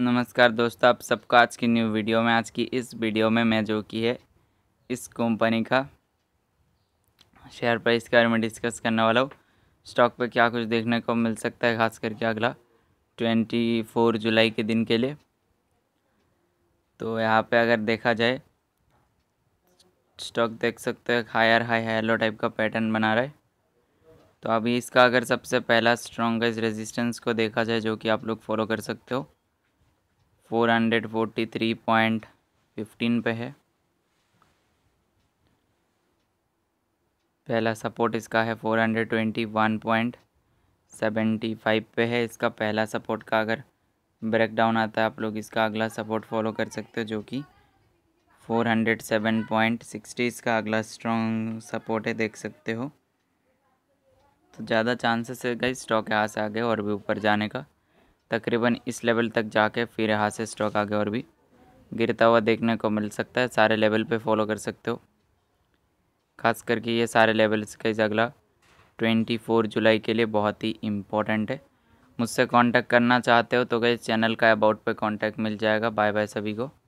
नमस्कार दोस्तों आप सबका आज की न्यू वीडियो में आज की इस वीडियो में मैं जो की है इस कंपनी का शेयर प्राइस के बारे में डिस्कस करने वाला हूँ स्टॉक पे क्या कुछ देखने को मिल सकता है खास करके अगला ट्वेंटी फोर जुलाई के दिन के लिए तो यहाँ पे अगर देखा जाए स्टॉक देख सकते हैं हायर हाई हेलो टाइप का पैटर्न बना रहा है तो अभी इसका अगर सबसे पहला स्ट्रॉन्गेस्ट रेजिस्टेंस को देखा जाए जो कि आप लोग फॉलो कर सकते हो four hundred forty three point fifteen पे है पहला सपोर्ट इसका है four hundred twenty one point seventy five पे है इसका पहला सपोर्ट का अगर ब्रेक डाउन आता है आप लोग इसका अगला सपोर्ट फॉलो कर सकते हो जो कि four hundred seven point sixty इसका अगला स्ट्रॉन्ग सपोर्ट है देख सकते हो तो ज़्यादा चांसेस है गई स्टॉक यहाँ से आगे और भी ऊपर जाने का तकरीबन इस लेवल तक जाके फिर यहाँ से स्टॉक आगे और भी गिरता हुआ देखने को मिल सकता है सारे लेवल पे फॉलो कर सकते हो खास करके ये सारे लेवल्स का अगला ट्वेंटी फोर जुलाई के लिए बहुत ही इम्पोर्टेंट है मुझसे कांटेक्ट करना चाहते हो तो गए चैनल का अबाउट पे कांटेक्ट मिल जाएगा बाय बाय सभी को